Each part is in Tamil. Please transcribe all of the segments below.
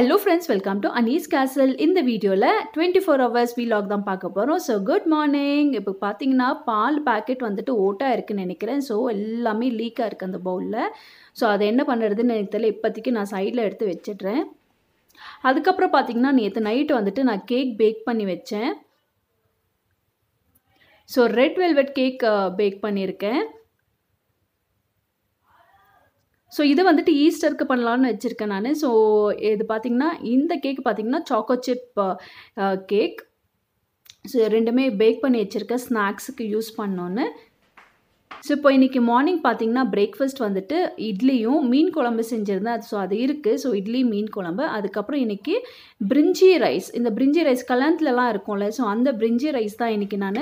ஹலோ ஃப்ரெண்ட்ஸ் வெல்கம் டு அனீஸ் கேசல் இந்த வீடியோவில் டுவெண்ட்டி ஃபோர் ஹவர்ஸ் வீலாக் தான் பார்க்க போகிறோம் ஸோ குட் மார்னிங் இப்போ பார்த்தீங்கன்னா பால் பேக்கெட் வந்துட்டு ஓட்டாக இருக்குன்னு நினைக்கிறேன் ஸோ எல்லாமே லீக்காக இருக்குது அந்த பவுலில் ஸோ அதை என்ன பண்ணுறதுன்னு எனக்கு தெரியல இப்போதைக்கு நான் சைடில் எடுத்து வச்சிடுறேன் அதுக்கப்புறம் பார்த்தீங்கன்னா நேற்று நைட்டு வந்துட்டு நான் கேக் பேக் பண்ணி வச்சேன் so red velvet cake bake பண்ணியிருக்கேன் ஸோ இது வந்துட்டு ஈஸ்டருக்கு பண்ணலான்னு வச்சுருக்கேன் நான் ஸோ இது பார்த்திங்கன்னா இந்த கேக் பார்த்திங்கன்னா சாக்கோ சிப் கேக் ஸோ ரெண்டுமே பேக் பண்ணி வச்சுருக்கேன் ஸ்நாக்ஸுக்கு யூஸ் பண்ணோன்னு ஸோ இப்போ இன்றைக்கி மார்னிங் பார்த்தீங்கன்னா பிரேக்ஃபாஸ்ட் வந்துட்டு இட்லியும் மீன் குழம்பு செஞ்சுருந்தேன் அது ஸோ அது இருக்குது ஸோ இட்லி மீன் குழம்பு அதுக்கப்புறம் இன்றைக்கி பிரிஞ்சி ரைஸ் இந்த பிரிஞ்சி ரைஸ் கல்யாணத்துலலாம் இருக்கும்ல ஸோ அந்த பிரிஞ்சி ரைஸ் தான் இன்றைக்கி நான்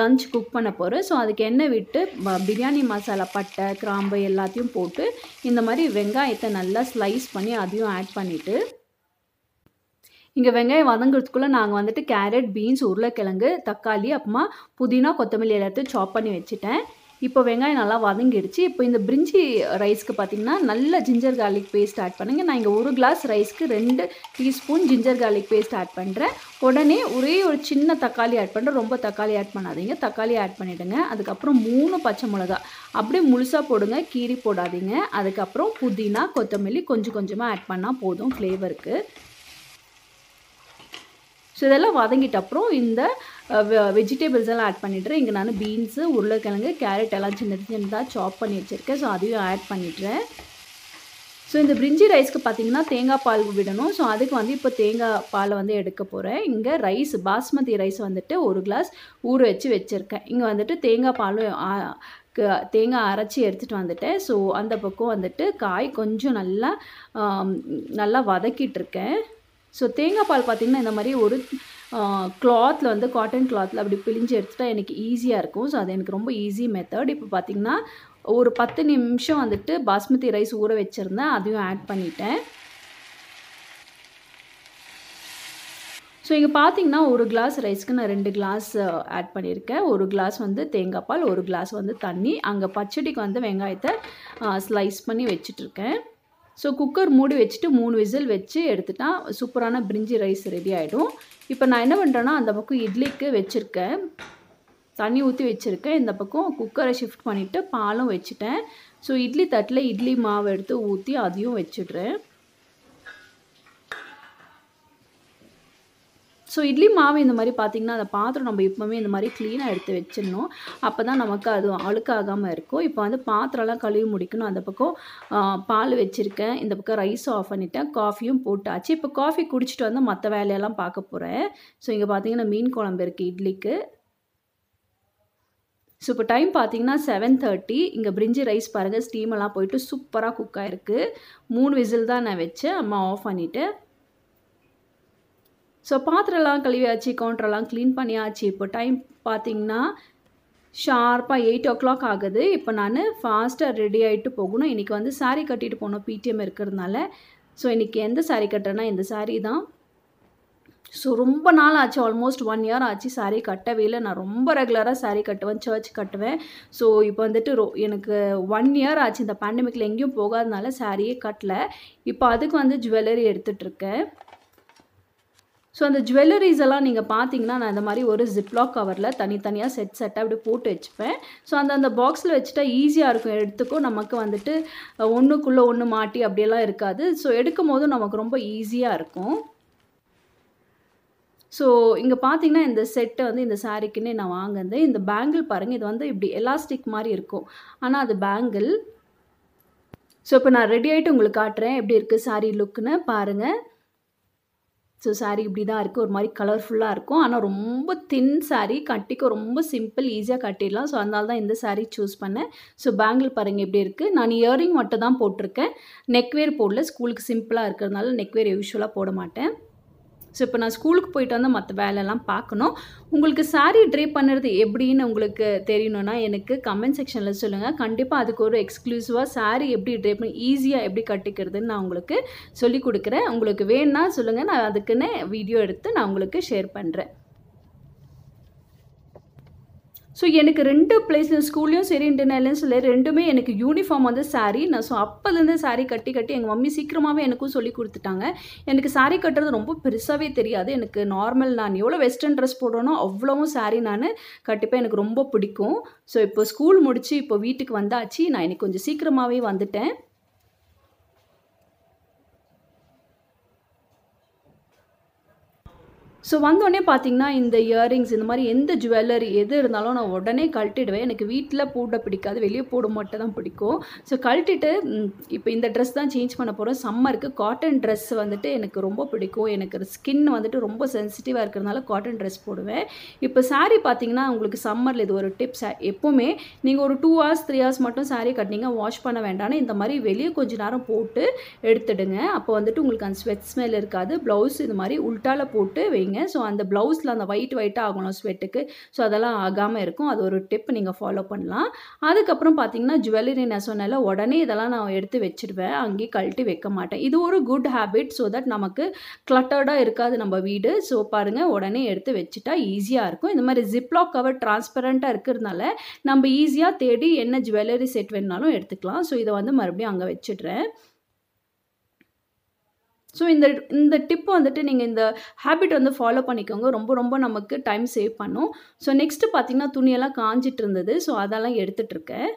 லஞ்ச் குக் பண்ண போகிறேன் ஸோ அதுக்கு எண்ணெய் விட்டு பிரியாணி மசாலா பட்டை கிராம்பு எல்லாத்தையும் போட்டு இந்த மாதிரி வெங்காயத்தை நல்லா ஸ்லைஸ் பண்ணி அதையும் ஆட் பண்ணிவிட்டு இங்கே வெங்காயம் வதங்குறதுக்குள்ளே நாங்கள் வந்துட்டு கேரட் பீன்ஸ் உருளைக்கிழங்கு தக்காளி அப்புறமா புதினா கொத்தமல்லி எல்லாத்தையும் சாப் பண்ணி வச்சுட்டேன் இப்போ வெங்காயம் நல்லா வதங்கிடுச்சு இப்போ இந்த பிரிஞ்சி ரைஸ்க்கு பார்த்திங்கன்னா நல்ல ஜிஞ்சர் கார்லிக் பேஸ்ட் ஆட் பண்ணுங்கள் நான் இங்கே ஒரு கிளாஸ் ரைஸ்க்கு ரெண்டு teaspoon ginger garlic paste add பண்ணுறேன் உடனே ஒரே ஒரு சின்ன தக்காளி ஆட் பண்ணுறேன் ரொம்ப தக்காளி ஆட் பண்ணாதீங்க தக்காளி ஆட் பண்ணிவிடுங்க அதுக்கப்புறம் மூணு பச்சை மிளகா அப்படியே முழுசாக போடுங்க கீரி போடாதீங்க அதுக்கப்புறம் புதினா கொத்தமல்லி கொஞ்சம் கொஞ்சமாக ஆட் பண்ணால் போதும் ஃப்ளேவருக்கு ஸோ இதெல்லாம் வதங்கிட்ட அப்புறம் இந்த வெஜிடபிள்ஸ் எல்லாம் ஆட் பண்ணிட்டுறேன் இங்கே நான் பீன்ஸு உருளைக்கிழங்கு கேரட் எல்லாம் சின்ன சின்னதாக சாப் பண்ணி வச்சுருக்கேன் ஸோ அதையும் ஆட் பண்ணிட்டுறேன் ஸோ இந்த பிரிஞ்சி ரைஸ்க்கு பார்த்தீங்கன்னா தேங்காய் பால் விடணும் ஸோ அதுக்கு வந்து இப்போ தேங்காய் பாலை வந்து எடுக்க போகிறேன் இங்கே ரைஸ் பாஸ்மதி ரைஸ் வந்துட்டு ஒரு கிளாஸ் ஊற வச்சு வச்சுருக்கேன் இங்கே வந்துட்டு தேங்காய் பாலும் தேங்காய் அரைச்சி எடுத்துகிட்டு வந்துட்டேன் ஸோ அந்த பக்கம் வந்துட்டு காய் கொஞ்சம் நல்லா நல்லா வதக்கிட்டுருக்கேன் ஸோ தேங்காய் பால் பார்த்திங்கன்னா இந்த மாதிரி ஒரு கிளாத்தில் வந்து காட்டன் கிளாத்தில் அப்படி பிழிஞ்சு எடுத்துட்டா எனக்கு ஈஸியாக இருக்கும் ஸோ அது எனக்கு ரொம்ப ஈஸி மெத்தட் இப்போ பார்த்திங்கன்னா ஒரு பத்து நிமிஷம் வந்துட்டு பாஸ்மதி ரைஸ் ஊற வச்சுருந்தேன் அதையும் ஆட் பண்ணிட்டேன் ஸோ இங்கே பார்த்தீங்கன்னா ஒரு கிளாஸ் ரைஸ்க்கு நான் ரெண்டு கிளாஸ் ஆட் பண்ணியிருக்கேன் ஒரு கிளாஸ் வந்து தேங்காய் பால் ஒரு கிளாஸ் வந்து தண்ணி அங்கே பச்சடிக்கு வந்து வெங்காயத்தை ஸ்லைஸ் பண்ணி வச்சுட்ருக்கேன் ஸோ குக்கர் மூடி வச்சுட்டு மூணு விசில் வச்சு எடுத்துட்டா சூப்பரான பிரிஞ்சி ரைஸ் ரெடி ஆகிடும் இப்போ நான் என்ன பண்ணுறேன்னா அந்த பக்கம் இட்லிக்கு வச்சுருக்கேன் தண்ணி ஊற்றி வச்சுருக்கேன் இந்த பக்கம் குக்கரை ஷிஃப்ட் பண்ணிவிட்டு பாலும் வச்சுட்டேன் ஸோ இட்லி தட்டில் இட்லி மாவு எடுத்து ஊற்றி அதையும் வச்சுட்றேன் ஸோ இட்லி மாவு இந்த மாதிரி பார்த்திங்கன்னா அந்த பாத்திரம் நம்ம எப்போவுமே இந்த மாதிரி க்ளீனாக எடுத்து வச்சிடணும் அப்போ தான் நமக்கு அது அழுக்காகாமல் இருக்கும் இப்போ வந்து பாத்திரம்லாம் கழுவி முடிக்கணும் அந்த பக்கம் பால் வச்சுருக்கேன் இந்த பக்கம் ரைஸும் ஆஃப் பண்ணிட்டேன் காஃபியும் போட்டாச்சு இப்போ காஃபி குடிச்சிட்டு வந்து மற்ற வேலையெல்லாம் பார்க்க போகிறேன் ஸோ இங்கே பார்த்திங்கன்னா மீன் குழம்பு இருக்குது இட்லிக்கு ஸோ இப்போ டைம் பார்த்தீங்கன்னா செவன் தேர்ட்டி இங்கே பிரிஞ்சி ரைஸ் பாருங்கள் ஸ்டீமெல்லாம் போயிட்டு சூப்பராக குக் ஆகிருக்கு மூணு விசில் தான் நான் வச்சேன் அம்மா ஆஃப் பண்ணிவிட்டு ஸோ பாத்திரம்லாம் கழுவியாச்சு கவுண்டரெல்லாம் க்ளீன் பண்ணியாச்சு இப்போ டைம் பார்த்திங்கன்னா ஷார்ப்பாக எயிட் ஓ கிளாக் ஆகுது இப்போ நான் ஃபாஸ்ட்டாக ரெடி ஆகிட்டு போகணும் இன்றைக்கி வந்து சாரீ கட்டிட்டு போகணும் பிடிஎம் இருக்கிறதுனால ஸோ இன்றைக்கி எந்த சாரீ கட்டுறேன்னா இந்த சாரீ தான் ஸோ ரொம்ப நாள் ஆச்சு ஆல்மோஸ்ட் ஒன் இயர் ஆச்சு சாரீ கட்டவே இல்லை நான் ரொம்ப ரெகுலராக சாரீ கட்டுவேன் சர்ச் கட்டுவேன் ஸோ இப்போ வந்துட்டு ரோ எனக்கு ஒன் இயர் ஆச்சு இந்த பேண்டமிக்கில் எங்கேயும் போகாதனால சாரியே கட்டலை இப்போ அதுக்கு வந்து ஜுவல்லரி எடுத்துகிட்ருக்கேன் ஸோ அந்த ஜுவல்லரிஸ் எல்லாம் நீங்கள் பார்த்தீங்கன்னா நான் இந்த மாதிரி ஒரு ஜிப்லாக் கவரில் தனித்தனியாக செட் செட்டாக அப்படி போட்டு வச்சுப்பேன் ஸோ அந்த அந்த பாக்ஸில் வச்சுட்டா ஈஸியாக இருக்கும் எடுத்துக்கும் நமக்கு வந்துட்டு ஒன்றுக்குள்ளே ஒன்று மாட்டி அப்படியெல்லாம் இருக்காது ஸோ எடுக்கும் போதும் நமக்கு ரொம்ப ஈஸியாக இருக்கும் ஸோ இங்கே பார்த்தீங்கன்னா இந்த செட்டை வந்து இந்த சாரீக்குன்னே நான் வாங்கினது இந்த பேங்கிள் பாருங்கள் இது வந்து இப்படி எலாஸ்டிக் மாதிரி இருக்கும் ஆனால் அது பேங்கிள் ஸோ இப்போ நான் ரெடி ஆகிட்டு உங்களுக்கு காட்டுறேன் எப்படி இருக்குது சாரீ லுக்குன்னு பாருங்கள் ஸோ சாரீ இப்படி தான் இருக்குது ஒரு மாதிரி கலர்ஃபுல்லாக இருக்கும் ஆனால் ரொம்ப தின் சாரீ கட்டிக்க ரொம்ப சிம்பிள் ஈஸியாக கட்டிடலாம் ஸோ அதனால தான் இந்த சாரீ சூஸ் பண்ணேன் ஸோ பேங்கிள் பாருங்கள் எப்படி இருக்குது நான் இயரிங் மட்டும் தான் போட்டிருக்கேன் நெக்வேர் போடல ஸ்கூலுக்கு சிம்பிளாக இருக்கிறதுனால நெக்வேர் யூஷுவலாக போட மாட்டேன் ஸோ இப்போ நான் ஸ்கூலுக்கு போயிட்டு வந்து மற்ற வேலைலாம் பார்க்கணும் உங்களுக்கு சாரீ ட்ரே பண்ணுறது எப்படின்னு உங்களுக்கு தெரியணும்னா எனக்கு கமெண்ட் செக்ஷனில் சொல்லுங்கள் கண்டிப்பாக அதுக்கு ஒரு எக்ஸ்க்ளூசிவாக சாரீ எப்படி ட்ரே பண்ணி ஈஸியாக எப்படி கட்டிக்கிறதுன்னு நான் உங்களுக்கு சொல்லி கொடுக்குறேன் உங்களுக்கு வேணும்னா சொல்லுங்கள் நான் அதுக்குன்னு வீடியோ எடுத்து நான் உங்களுக்கு ஷேர் பண்ணுறேன் ஸோ எனக்கு ரெண்டு பிளேஸ்லையும் ஸ்கூல்லையும் சரி இன்டர்நேலும் சரி ரெண்டுமே எனக்கு யூனிஃபார்ம் வந்து சாரீ நான் ஸோ அப்போலேருந்து சாரீ கட்டி கட்டி எங்கள் மம்மி சீக்கிரமாகவே எனக்கும் சொல்லி கொடுத்துட்டாங்க எனக்கு சாரீ கட்டுறது ரொம்ப பெருசாகவே தெரியாது எனக்கு நார்மல் நான் எவ்வளோ வெஸ்டர்ன் ட்ரெஸ் போடுறேனோ அவ்வளோவும் சாரீ நான் கட்டிப்பேன் எனக்கு ரொம்ப பிடிக்கும் ஸோ இப்போ ஸ்கூல் முடித்து இப்போ வீட்டுக்கு வந்தாச்சு நான் எனக்கு கொஞ்சம் சீக்கிரமாகவே வந்துட்டேன் ஸோ வந்தோடனே பார்த்தீங்கன்னா இந்த இயரிங்ஸ் இந்த மாதிரி எந்த ஜுவல்லரி எது இருந்தாலும் நான் உடனே கழட்டிடுவேன் எனக்கு வீட்டில் போட பிடிக்காது வெளியே போட மட்டும் தான் பிடிக்கும் ஸோ கழட்டிட்டு இப்போ இந்த ட்ரெஸ் தான் சேஞ்ச் பண்ண போகிறோம் சம்மருக்கு காட்டன் ட்ரெஸ் வந்துட்டு எனக்கு ரொம்ப பிடிக்கும் எனக்கு ஸ்கின் வந்துட்டு ரொம்ப சென்சிட்டிவாக இருக்கிறதுனால காட்டன் ட்ரெஸ் போடுவேன் இப்போ சாரி பார்த்தீங்கன்னா உங்களுக்கு சம்மரில் இது ஒரு டிப்ஸ் எப்போவுமே நீங்கள் ஒரு டூ ஹவர்ஸ் த்ரீ ஹவர்ஸ் மட்டும் சாரீ கட்டினீங்க வாஷ் பண்ண வேண்டாம்னு இந்த மாதிரி வெளியே கொஞ்ச நேரம் போட்டு எடுத்துடுங்க அப்போ வந்துட்டு உங்களுக்கு அந்த ஸ்வெட் ஸ்மெல் இருக்காது ப்ளவுஸ் இது மாதிரி உல்ட்டால போட்டு வைங்க ஸோ அந்த ப்ளவுஸில் அந்த ஒயிட் ஒயிட்டாக ஆகணும் ஸ்வெட்டுக்கு ஸோ அதெல்லாம் ஆகாமல் இருக்கும் அது ஒரு டிப் நீங்கள் ஃபாலோ பண்ணலாம் அதுக்கப்புறம் பார்த்தீங்கன்னா ஜுவல்லரி நான் சொன்னால உடனே இதெல்லாம் நான் எடுத்து வச்சுருவேன் அங்கேயே கழட்டி வைக்க மாட்டேன் இது ஒரு குட் ஹேபிட் ஸோ தட் நமக்கு கிளட்டர்டாக இருக்காது நம்ம வீடு ஸோ பாருங்கள் உடனே எடுத்து வச்சுட்டா ஈஸியாக இருக்கும் இந்த மாதிரி ஜிப்லாக் கவர் டிரான்ஸ்பரண்ட்டாக இருக்கிறதுனால நம்ம ஈஸியாக தேடி என்ன ஜுவல்லரி செட் வேணுனாலும் எடுத்துக்கலாம் ஸோ இதை வந்து மறுபடியும் அங்கே வச்சிடுறேன் ஸோ இந்த இந்த டிப்பு வந்துட்டு நீங்கள் இந்த ஹேபிட் வந்து ஃபாலோ பண்ணிக்கோங்க ரொம்ப ரொம்ப நமக்கு டைம் சேவ் பண்ணும் ஸோ நெக்ஸ்ட்டு பார்த்திங்கன்னா துணியெல்லாம் காஞ்சிட்டு இருந்தது ஸோ அதெல்லாம் எடுத்துகிட்ருக்கேன்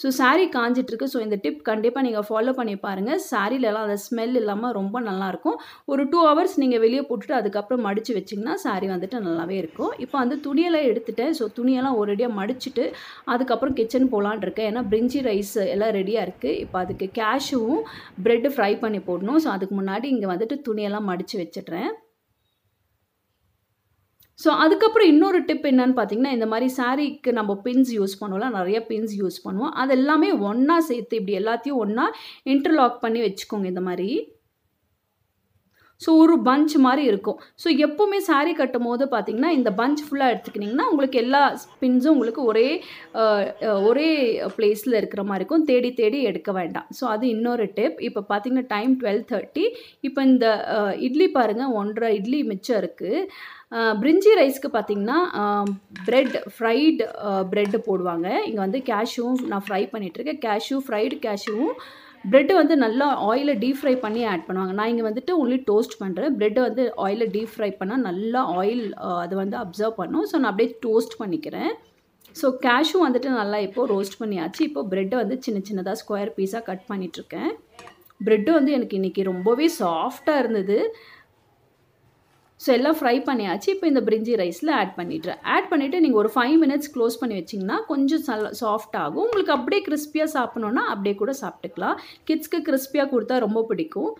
ஸோ சாரீ காஞ்சிட்ருக்கு ஸோ இந்த டிப் கண்டிப்பாக நீங்கள் ஃபாலோ பண்ணி பாருங்கள் சாரீலலாம் அந்த ஸ்மெல் இல்லாமல் ரொம்ப நல்லாயிருக்கும் ஒரு டூ ஹவர்ஸ் நீங்கள் வெளியே போட்டுட்டு அதுக்கப்புறம் மடித்து வச்சிங்கன்னா சாரி வந்துட்டு நல்லாவே இருக்கும் இப்போ வந்து துணியெல்லாம் எடுத்துட்டேன் ஸோ துணியெல்லாம் ஒரேடியாக மடிச்சுட்டு அதுக்கப்புறம் கிச்சன் போகலான் இருக்கேன் ஏன்னா பிரிஞ்சி ரைஸ் எல்லாம் ரெடியாக இருக்குது இப்போ அதுக்கு கேஷுவும் ப்ரெட்டு ஃப்ரை பண்ணி போடணும் ஸோ அதுக்கு முன்னாடி இங்கே வந்துட்டு துணியெல்லாம் மடித்து வச்சிட்றேன் ஸோ அதுக்கப்புறம் இன்னொரு டிப் என்னன்னு பார்த்தீங்கன்னா இந்த மாதிரி சாரீக்கு நம்ம பின்ஸ் யூஸ் பண்ணுவோம்லாம் நிறைய பின்ஸ் யூஸ் பண்ணுவோம் அது எல்லாமே ஒன்றா சேர்த்து இப்படி எல்லாத்தையும் ஒன்றா இன்டர்லாக் பண்ணி வச்சுக்கோங்க இந்த மாதிரி ஸோ ஒரு பஞ்ச் மாதிரி இருக்கும் ஸோ எப்போவுமே சாரீ கட்டும் போது பார்த்தீங்கன்னா இந்த பஞ்ச் ஃபுல்லாக எடுத்துக்கினிங்கன்னா உங்களுக்கு எல்லா பின்ஸும் உங்களுக்கு ஒரே ஒரே பிளேஸில் இருக்கிற மாதிரி இருக்கும் தேடி தேடி எடுக்க வேண்டாம் ஸோ அது இன்னொரு டிப் இப்போ பார்த்தீங்கன்னா டைம் டுவெல் தேர்ட்டி இப்போ இந்த இட்லி பாருங்கள் ஒன்றரை இட்லி மிச்சம் இருக்குது பிரிஞ்சி ரைஸ்க்கு பார்த்திங்கன்னா ப்ரெட் ஃப்ரைடு ப்ரெட்டு போடுவாங்க இங்கே வந்து கேஷ்யூவும் நான் ஃப்ரை பண்ணிகிட்ருக்கேன் கேஷ்யூ ஃப்ரைடு கேஷ்யூவும் ப்ரெட்டு வந்து நல்லா ஆயிலில் டீப் ஃப்ரை பண்ணி ஆட் பண்ணுவாங்க நான் இங்கே வந்துட்டு ஒன்லி டோஸ்ட் பண்ணுறேன் ப்ரெட்டு வந்து ஆயிலில் டீப் ஃப்ரை பண்ணால் நல்லா ஆயில் அது வந்து அப்சர்வ் பண்ணும் ஸோ நான் அப்படியே டோஸ்ட் பண்ணிக்கிறேன் ஸோ கேஷும் வந்துட்டு நல்லா இப்போது ரோஸ்ட் பண்ணியாச்சு இப்போது ப்ரெட்டை வந்து சின்ன சின்னதாக ஸ்கொயர் பீஸாக கட் பண்ணிகிட்ருக்கேன் ப்ரெட்டு வந்து எனக்கு இன்றைக்கி ரொம்பவே சாஃப்டாக இருந்தது ஸோ எல்லாம் ஃப்ரை பண்ணியாச்சு இப்போ இந்த பிரிஞ்சி ரைஸில் ஆட் பண்ணிடுறேன் ஆட் பண்ணிவிட்டு நீங்கள் ஒரு ஃபைவ் மினிட்ஸ் க்ளோஸ் பண்ணி வச்சிங்கன்னா கொஞ்சம் சாஃப்ட் ஆகும் உங்களுக்கு அப்படியே கிறிஸ்பியாக சாப்பிட்ணுன்னா அப்படியே கூட சாப்பிட்டுக்கலாம் கிட்ஸ்க்கு கிறிஸ்பியாக கொடுத்தா ரொம்ப பிடிக்கும்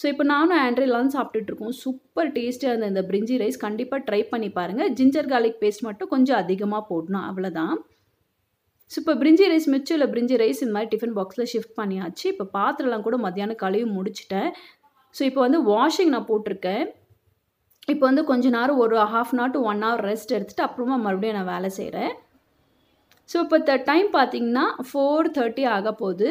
ஸோ இப்போ நானும் ஆண்ட்ரி எல்லாம் சாப்பிட்டுட்ருக்கோம் சூப்பர் டேஸ்ட்டாக இருந்த இந்த பிரிஞ்சி ரைஸ் கண்டிப்பாக ட்ரை பண்ணி பாருங்கள் ஜிஞ்சர் கார்லிக் பேஸ்ட் மட்டும் கொஞ்சம் அதிகமாக போடணும் அவ்வளோதான் ஸோ இப்போ பிரிஞ்சி ரைஸ் மிச்சம் இல்லை பிரிஞ்சி ரைஸ் இந்த மாதிரி டிஃபன் பாக்ஸில் ஷிஃப்ட் பண்ணியாச்சு இப்போ பாத்திரம்லாம் கூட மத்தியானம் கழுவி முடிச்சிட்டேன் ஸோ இப்போ வந்து வாஷிங் நான் போட்டிருக்கேன் இப்போ வந்து கொஞ்ச நேரம் ஒரு half an hour to one hour rest எடுத்துகிட்டு அப்புறமா மறுபடியும் நான் வேலை செய்கிறேன் ஸோ இப்போ த டைம் பார்த்திங்கன்னா ஃபோர் தேர்ட்டி ஆக போகுது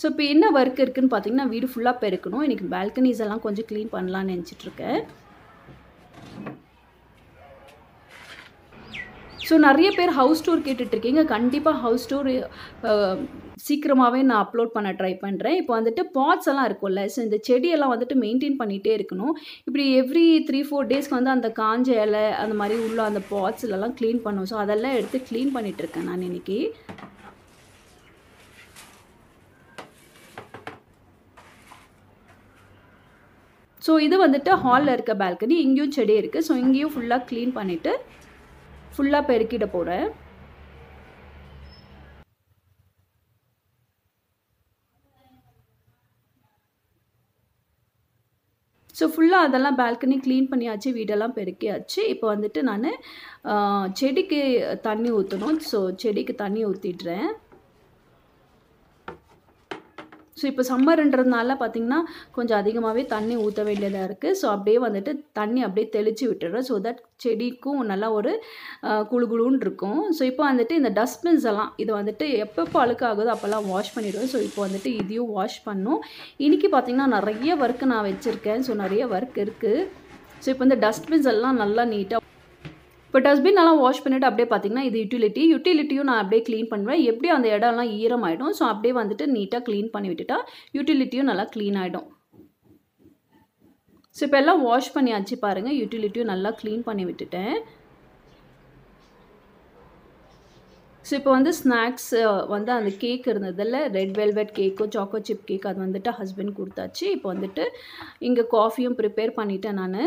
ஸோ இப்போ என்ன ஒர்க் இருக்குதுன்னு பார்த்தீங்கன்னா வீடு ஃபுல்லாக பெருக்கணும் இன்றைக்கி பால்கனிஸ் எல்லாம் கொஞ்சம் க்ளீன் பண்ணலான்னு நினச்சிட்ருக்கேன் ஸோ நிறைய பேர் ஹவுஸ் டூர் கேட்டுட்ருக்கீங்க கண்டிப்பாக ஹவுஸ் டூர் சீக்கிரமாகவே நான் அப்லோட் பண்ண ட்ரை பண்ணுறேன் இப்போ வந்துட்டு பாட்ஸ் எல்லாம் இருக்கும்ல ஸோ இந்த செடியெல்லாம் வந்துட்டு மெயின்டைன் பண்ணிகிட்டே இருக்கணும் இப்படி எவ்ரி த்ரீ ஃபோர் டேஸ்க்கு வந்து அந்த காஞ்ச இலை அந்த மாதிரி உள்ள அந்த பாட்ஸ்லலாம் க்ளீன் பண்ணும் ஸோ அதெல்லாம் எடுத்து க்ளீன் பண்ணிகிட்ருக்கேன் நான் இன்றைக்கி ஸோ இது வந்துட்டு ஹாலில் இருக்க பால்கனி இங்கேயும் செடி இருக்குது ஸோ இங்கேயும் ஃபுல்லாக க்ளீன் பண்ணிவிட்டு ஃபுல்லாக பெருக்கிட போகிறேன் ஸோ ஃபுல்லாக அதெல்லாம் பால்கனி க்ளீன் பண்ணியாச்சு வீடெல்லாம் பெருக்கியாச்சு இப்போ வந்துட்டு நான் செடிக்கு தண்ணி ஊற்றணும் ஸோ செடிக்கு தண்ணி ஊற்றிடுறேன் ஸோ இப்போ சம்மருன்றதுனால பார்த்திங்கன்னா கொஞ்சம் அதிகமாகவே தண்ணி ஊற்ற வேண்டியதாக இருக்குது ஸோ அப்படியே வந்துட்டு தண்ணி அப்படியே தெளித்து விட்டுடுறோம் ஸோ தட் செடிக்கும் நல்லா ஒரு குழுகுழுன்னு இருக்கும் ஸோ இப்போ வந்துட்டு இந்த டஸ்ட்பின்ஸ் எல்லாம் இது வந்துட்டு எப்பப்போ அழுக்காகுதோ அப்போல்லாம் வாஷ் பண்ணிவிடுவோம் ஸோ இப்போ வந்துட்டு இதையும் வாஷ் பண்ணும் இன்றைக்கி பார்த்திங்கன்னா நிறைய ஒர்க்கு நான் வச்சுருக்கேன் ஸோ நிறைய ஒர்க் இருக்குது ஸோ இப்போ இந்த டஸ்ட்பின்ஸ் எல்லாம் நல்லா நீட்டாக இப்போ டஸ்ட்பின் நல்லா வாஷ் பண்ணிவிட்டு அப்படியே பார்த்திங்கன்னா இது யூட்டிலிட்டி யூட்டிலிட்டியும் நான் அப்படியே க்ளீன் பண்ணுவேன் எப்படி அந்த இடம்லாம் ஈரமாயிடும் ஸோ அப்படியே வந்துட்டு நீட்டாக க்ளீன் பண்ணி விட்டுட்டா யூட்டிலிட்டியும் நல்லா க்ளீன் ஆகிடும் ஸோ இப்போ எல்லாம் வாஷ் பண்ணியாச்சு பாருங்கள் யூட்டிலிட்டியும் நல்லா க்ளீன் பண்ணி விட்டுட்டேன் ஸோ இப்போ வந்து ஸ்நாக்ஸ் வந்து அந்த கேக் இருந்ததில் ரெட் வெல்வெட் கேக்கோ சாக்கோ சிப் கேக் அது வந்துட்டு ஹஸ்பண்ட் கொடுத்தாச்சு இப்போ வந்துட்டு இங்கே காஃபியும் ப்ரிப்பேர் பண்ணிட்டேன் நான்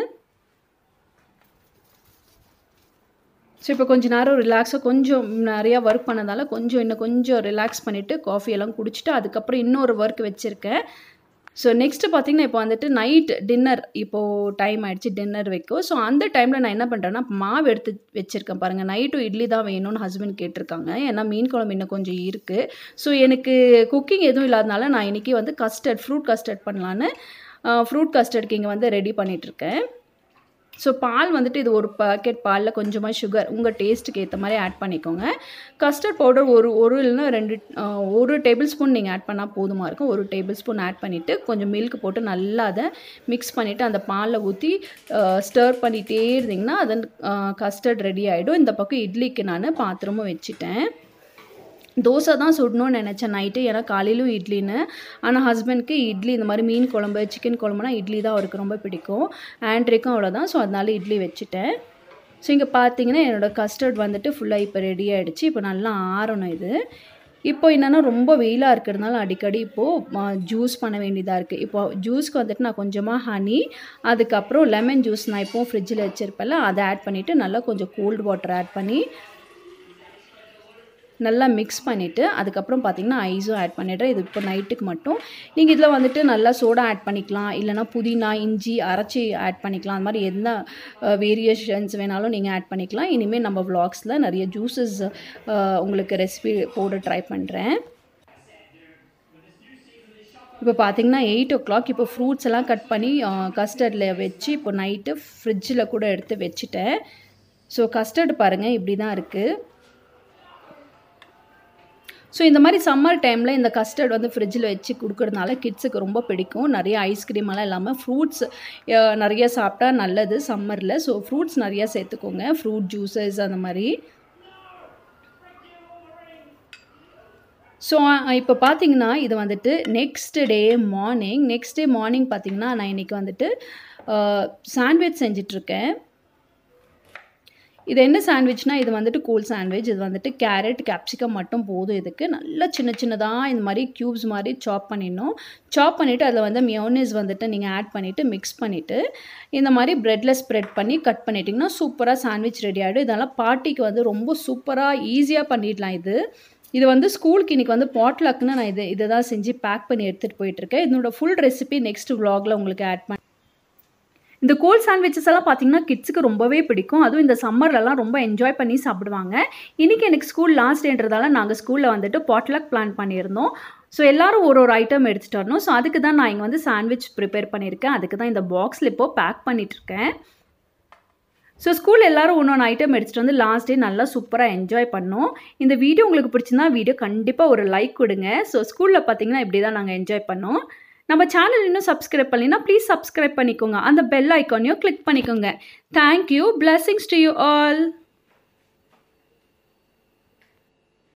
ஸோ இப்போ கொஞ்சம் நேரம் ரிலாக்ஸாக கொஞ்சம் நிறையா ஒர்க் பண்ணதால் கொஞ்சம் இன்னும் கொஞ்சம் ரிலாக்ஸ் பண்ணிவிட்டு காஃபி எல்லாம் குடிச்சிட்டு அதுக்கப்புறம் இன்னொரு ஒர்க் வச்சுருக்கேன் ஸோ நெக்ஸ்ட்டு பார்த்தீங்கன்னா இப்போ வந்துட்டு நைட் டின்னர் இப்போது டைம் ஆகிடுச்சு டின்னர் வைக்கும் ஸோ அந்த டைமில் நான் என்ன பண்ணுறேன்னா மாவு எடுத்து வச்சுருக்கேன் பாருங்கள் நைட்டும் இட்லி தான் வேணும்னு ஹஸ்பண்ட் கேட்டிருக்காங்க ஏன்னா மீன் குழம்பு இன்னும் கொஞ்சம் இருக்குது ஸோ எனக்கு குக்கிங் எதுவும் இல்லாதனால நான் இன்றைக்கி வந்து கஸ்டர்ட் ஃப்ரூட் கஸ்டர்ட் பண்ணலான்னு ஃப்ரூட் கஸ்டர்டுக்கு இங்கே வந்து ரெடி பண்ணிகிட்ருக்கேன் ஸோ பால் வந்துட்டு இது ஒரு பாக்கெட் பாலில் கொஞ்சமாக சுகர் உங்கள் டேஸ்ட்டுக்கு ஏற்ற மாதிரி ஆட் பண்ணிக்கோங்க கஸ்டர்ட் பவுடர் ஒரு ஒரு இல்லைன்னா ரெண்டு ஒரு டேபிள் ஸ்பூன் நீங்கள் ஆட் பண்ணால் போதுமாக இருக்கும் ஒரு டேபிள் ஸ்பூன் ஆட் பண்ணிவிட்டு கொஞ்சம் மில்க் போட்டு நல்லா அதை மிக்ஸ் பண்ணிவிட்டு அந்த பாலில் ஊற்றி ஸ்டர் பண்ணிகிட்டே இருந்தீங்கன்னா அதன் கஸ்டர்ட் ரெடி ஆகிடும் இந்த பக்கம் இட்லிக்கு நான் பாத்திரமும் வச்சுட்டேன் தோசை தான் சுடணும்னு நினச்சேன் நைட்டு ஏன்னா காலையிலும் இட்லின்னு ஆனால் ஹஸ்பண்ட்க்கு இட்லி இந்த மாதிரி மீன் குழம்பு சிக்கன் குழம்புனா இட்லி தான் அவருக்கு ரொம்ப பிடிக்கும் ஆண்ட்ரிக்கும் அவ்வளோதான் ஸோ அதனால இட்லி வச்சுட்டேன் ஸோ இங்கே பார்த்தீங்கன்னா என்னோடய கஸ்டர்ட் வந்துட்டு ஃபுல்லாக இப்போ ரெடி ஆகிடுச்சு இப்போ நல்லா ஆறணும் இது இப்போ என்னென்னா ரொம்ப வெயிலாக இருக்கிறதுனால அடிக்கடி இப்போது ஜூஸ் பண்ண வேண்டியதாக இருக்குது இப்போது ஜூஸ்க்கு வந்துட்டு நான் கொஞ்சமாக ஹனி அதுக்கப்புறம் லெமன் ஜூஸ் நான் இப்போது ஃப்ரிட்ஜில் வச்சுருப்பேன்ல அதை ஆட் பண்ணிவிட்டு நல்லா கொஞ்சம் கோல்டு வாட்டர் ஆட் பண்ணி நல்லா மிக்ஸ் பண்ணிவிட்டு அதுக்கப்புறம் பார்த்திங்கன்னா ஐஸும் ஆட் பண்ணிடுறேன் இது இப்போ நைட்டுக்கு மட்டும் நீங்கள் இதில் வந்துட்டு நல்லா சோடா ஆட் பண்ணிக்கலாம் இல்லைனா புதினா இஞ்சி அரைச்சி ஆட் பண்ணிக்கலாம் அந்த மாதிரி எந்த வேரியேஷன்ஸ் வேணாலும் நீங்கள் ஆட் பண்ணிக்கலாம் இனிமேல் நம்ம வ்ளாக்ஸில் நிறைய ஜூஸஸ் உங்களுக்கு ரெசிபி போட ட்ரை பண்ணுறேன் இப்போ பார்த்திங்கன்னா எயிட் ஓ கிளாக் இப்போ ஃப்ரூட்ஸ் எல்லாம் கட் பண்ணி கஸ்டர்டில் வச்சு இப்போ நைட்டு ஃப்ரிட்ஜில் கூட எடுத்து வச்சுட்டேன் ஸோ கஸ்டர்டு பாருங்கள் இப்படி தான் இருக்குது ஸோ இந்த மாதிரி சம்மர் டைமில் இந்த கஸ்டர்ட் வந்து ஃப்ரிட்ஜில் வச்சு கொடுக்கறதுனால கிட்ஸுக்கு ரொம்ப பிடிக்கும் நிறைய ஐஸ்கிரீம் எல்லாம் இல்லாமல் ஃப்ரூட்ஸ் நிறைய சாப்பிட்டா நல்லது சம்மரில் ஸோ ஃப்ரூட்ஸ் நிறையா சேர்த்துக்கோங்க ஃப்ரூட் ஜூஸஸ் அந்த மாதிரி ஸோ இப்போ பார்த்தீங்கன்னா இது வந்துட்டு next day morning next day morning பார்த்தீங்கன்னா நான் இன்றைக்கி வந்துட்டு சாண்ட்விச் செஞ்சிட்ருக்கேன் இது என்ன சாண்ட்விச்னா இது வந்துட்டு கூல் சாண்ட்விச் இது வந்துட்டு கேரட் கேப்சிகம் மட்டும் போதும் இதுக்கு நல்லா சின்ன சின்னதாக இந்த மாதிரி க்யூப்ஸ் மாதிரி சாப் பண்ணிடணும் சாப் பண்ணிவிட்டு அதில் வந்து மியோனிஸ் வந்துட்டு நீங்கள் ஆட் பண்ணிவிட்டு மிக்ஸ் பண்ணிவிட்டு இந்த மாதிரி ப்ரெட்டில் ஸ்ப்ரெட் பண்ணி கட் பண்ணிட்டிங்கன்னா சூப்பராக சாண்ட்விச் ரெடி ஆகிடும் இதெல்லாம் பாட்டிக்கு வந்து ரொம்ப சூப்பராக ஈஸியாக பண்ணிடலாம் இது இது வந்து ஸ்கூலுக்கு இன்றைக்கி வந்து பாட்லாக்குன்னு நான் இது இதை தான் செஞ்சு பேக் பண்ணி எடுத்துகிட்டு போயிட்டுருக்கேன் இதனோட ஃபுல் ரெசிபி நெக்ஸ்ட் வ்ளாகில் உங்களுக்கு ஆட் பண்ண இந்த கோல் சாண்ட்விச்சஸ் எல்லாம் பார்த்தீங்கன்னா கிட்ஸுக்கு ரொம்பவே பிடிக்கும் அதுவும் இந்த சம்மர்லலாம் ரொம்ப என்ஜாய் பண்ணி சாப்பிடுவாங்க இன்றைக்கி எனக்கு ஸ்கூல் லாஸ்ட் டேன்றதால நாங்கள் ஸ்கூலில் வந்துட்டு பாட்லக் பிளான் பண்ணியிருந்தோம் ஸோ எல்லோரும் ஒரு ஒரு ஐட்டம் எடுத்துகிட்டு வரணும் ஸோ அதுக்கு தான் நான் இங்கே வந்து சாண்ட்விச் ப்ரிப்பேர் பண்ணியிருக்கேன் அதுக்கு தான் இந்த பாக்ஸில் இப்போது பேக் பண்ணிகிட்ருக்கேன் ஸோ ஸ்கூல் எல்லோரும் ஒன்று ஒன்று ஐட்டம் எடுத்துகிட்டு வந்து லாஸ்ட் டே நல்லா சூப்பராக என்ஜாய் பண்ணோம் இந்த வீடியோ உங்களுக்கு பிடிச்சிருந்தா வீடியோ கண்டிப்பாக ஒரு லைக் கொடுங்க ஸோ ஸ்கூலில் பார்த்தீங்கன்னா இப்படி தான் நாங்கள் என்ஜாய் பண்ணோம் நம்ம சேனல் இன்னும் சப்ஸ்கிரைப் பண்ணினா ப்ளீஸ் சப்ஸ்கிரைப் பண்ணிக்கோங்க அந்த பெல் ஐக்கானையும் கிளிக் பண்ணிக்கோங்க thank you blessings to you all